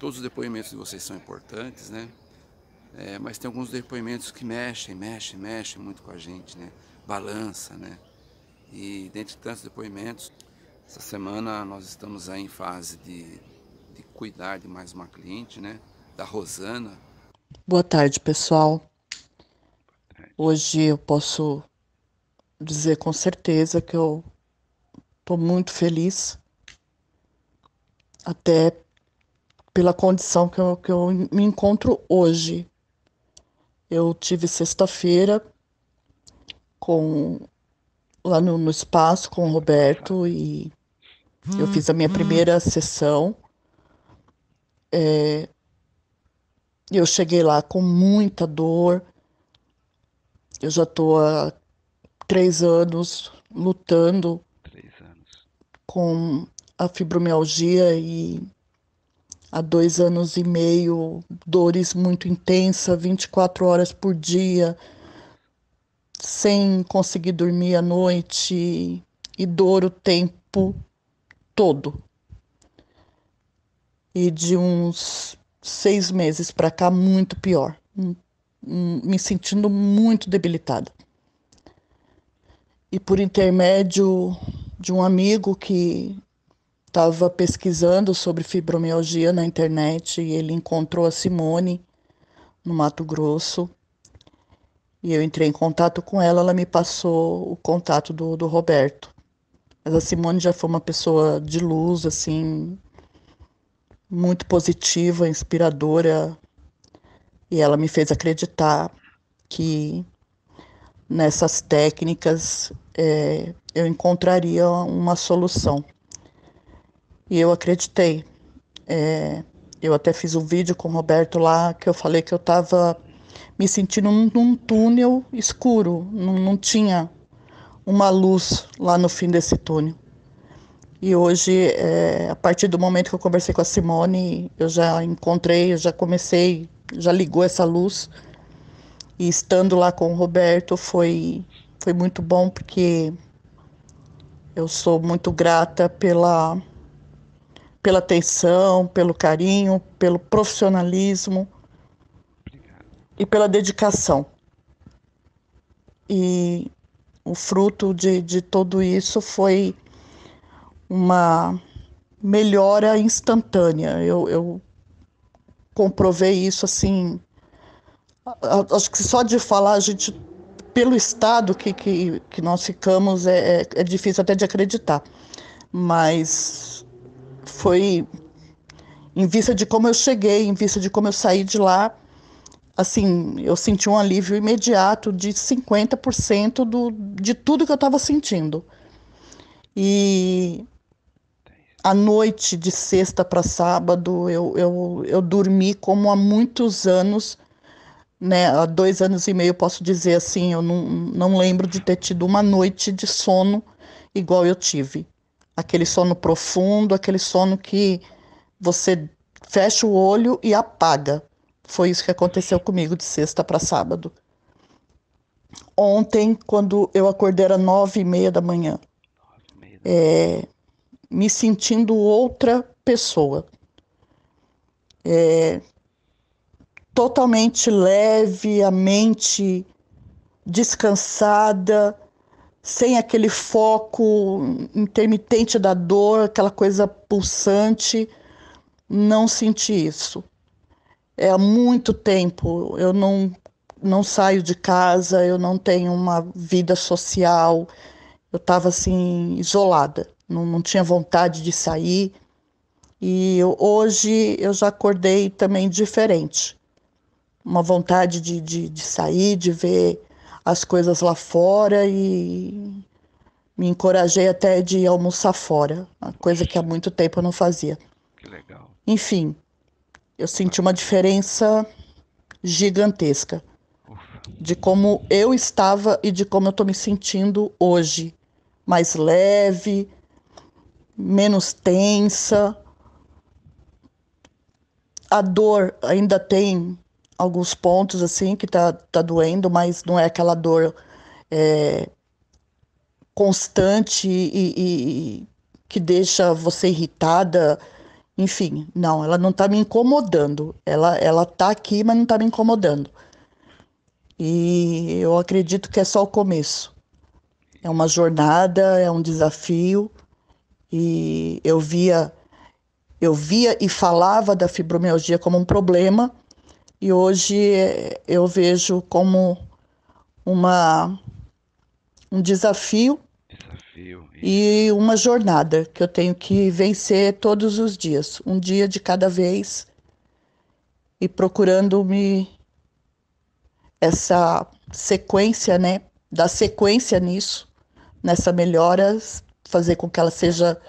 Todos os depoimentos de vocês são importantes, né? É, mas tem alguns depoimentos que mexem, mexem, mexem muito com a gente, né? Balança, né? E dentre tantos depoimentos, essa semana nós estamos aí em fase de, de cuidar de mais uma cliente, né? Da Rosana. Boa tarde, pessoal. Hoje eu posso dizer com certeza que eu estou muito feliz, até pela condição que eu, que eu me encontro hoje. Eu tive sexta-feira com lá no, no, espaço com o Roberto e eu fiz a minha hum, primeira hum. sessão. É, eu cheguei lá com muita dor. Eu já estou há três anos lutando três anos. com a fibromialgia e há dois anos e meio, dores muito intensas, 24 horas por dia, sem conseguir dormir à noite e dor o tempo todo. E de uns seis meses para cá, muito pior, hum, hum, me sentindo muito debilitada. E por intermédio de um amigo que estava pesquisando sobre fibromialgia na internet e ele encontrou a Simone no Mato Grosso. E eu entrei em contato com ela, ela me passou o contato do, do Roberto. Mas a Simone já foi uma pessoa de luz, assim, muito positiva, inspiradora. E ela me fez acreditar que nessas técnicas é, eu encontraria uma solução. E eu acreditei. É, eu até fiz um vídeo com o Roberto lá que eu falei que eu estava me sentindo num, num túnel escuro, não, não tinha uma luz lá no fim desse túnel. E hoje, é, a partir do momento que eu conversei com a Simone, eu já encontrei, eu já comecei, já ligou essa luz. E estando lá com o Roberto foi, foi muito bom, porque eu sou muito grata pela, pela atenção, pelo carinho, pelo profissionalismo Obrigado. e pela dedicação. E o fruto de, de tudo isso foi uma melhora instantânea. Eu, eu comprovei isso assim. Acho que só de falar a gente pelo estado que, que, que nós ficamos é, é, é difícil até de acreditar. Mas foi em vista de como eu cheguei, em vista de como eu saí de lá, assim, eu senti um alívio imediato de 50% do, de tudo que eu estava sentindo. E a noite de sexta para sábado, eu, eu, eu dormi como há muitos anos, né? Há dois anos e meio, posso dizer assim, eu não, não lembro de ter tido uma noite de sono igual eu tive aquele sono profundo, aquele sono que você fecha o olho e apaga. Foi isso que aconteceu uhum. comigo de sexta para sábado. Ontem, quando eu acordei, era nove e meia da manhã, é, me sentindo outra pessoa. É, totalmente leve, a mente descansada, sem aquele foco intermitente da dor, aquela coisa pulsante, não senti isso. É há muito tempo eu não não saio de casa, eu não tenho uma vida social. Eu estava assim isolada, não, não tinha vontade de sair. E eu, hoje eu já acordei também diferente. Uma vontade de, de, de sair, de ver as coisas lá fora e me encorajei até de almoçar fora, uma coisa que há muito tempo eu não fazia. Que legal. Enfim, eu senti uma diferença gigantesca Ufa. de como eu estava e de como eu estou me sentindo hoje, mais leve, menos tensa. A dor ainda tem alguns pontos assim que tá, tá doendo, mas não é aquela dor é, constante e, e, que deixa você irritada. Enfim, não, ela não tá me incomodando. Ela, ela tá aqui, mas não tá me incomodando. E eu acredito que é só o começo. É uma jornada, é um desafio. E eu via eu via e falava da fibromialgia como um problema e hoje eh, eu vejo como uma um desafio, desafio e uma jornada que eu tenho que vencer todos os dias, um dia de cada vez e procurando me essa sequência, né, dar sequência nisso, nessa melhora, fazer com que ela seja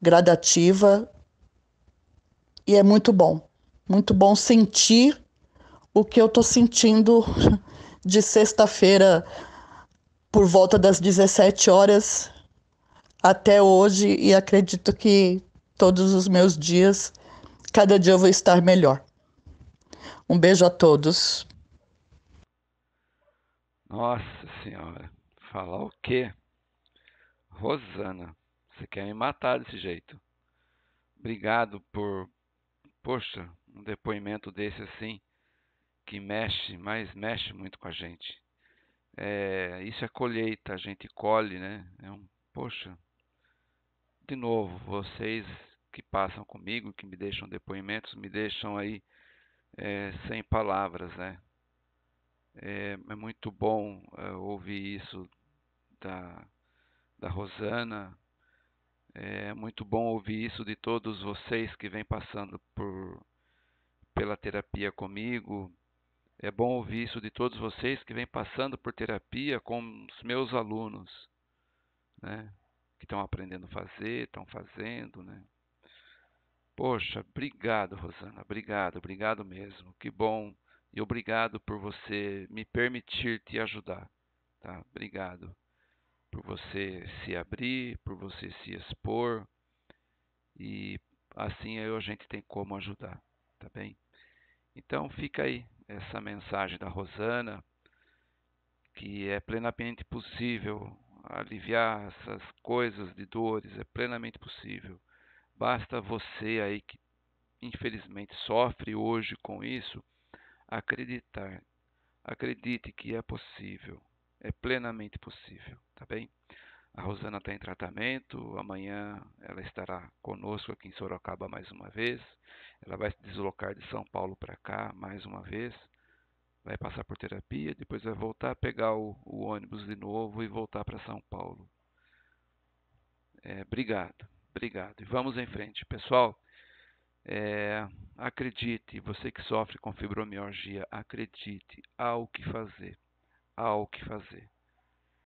gradativa e é muito bom, muito bom sentir o que eu tô sentindo de sexta-feira por volta das 17 horas até hoje e acredito que todos os meus dias, cada dia eu vou estar melhor. Um beijo a todos. Nossa senhora, falar o quê? Rosana, você quer me matar desse jeito. Obrigado por, poxa, um depoimento desse assim que mexe, mas mexe muito com a gente. É, isso é colheita, a gente colhe, né? É um, poxa, de novo, vocês que passam comigo, que me deixam depoimentos, me deixam aí é, sem palavras, né? É, é muito bom é, ouvir isso da, da Rosana, é muito bom ouvir isso de todos vocês que vêm passando por, pela terapia comigo, é bom ouvir isso de todos vocês que vêm passando por terapia com os meus alunos, né? Que estão aprendendo a fazer, estão fazendo, né? Poxa, obrigado, Rosana, obrigado, obrigado mesmo. Que bom e obrigado por você me permitir te ajudar, tá? Obrigado por você se abrir, por você se expor e assim eu, a gente tem como ajudar, tá bem? Então fica aí essa mensagem da Rosana, que é plenamente possível aliviar essas coisas de dores, é plenamente possível. Basta você aí que infelizmente sofre hoje com isso, acreditar. Acredite que é possível, é plenamente possível, tá bem? A Rosana está em tratamento, amanhã ela estará conosco aqui em Sorocaba mais uma vez. Ela vai se deslocar de São Paulo para cá mais uma vez. Vai passar por terapia, depois vai voltar a pegar o, o ônibus de novo e voltar para São Paulo. É, obrigado, obrigado. E vamos em frente. Pessoal, é, acredite, você que sofre com fibromialgia, acredite, há o que fazer, há o que fazer.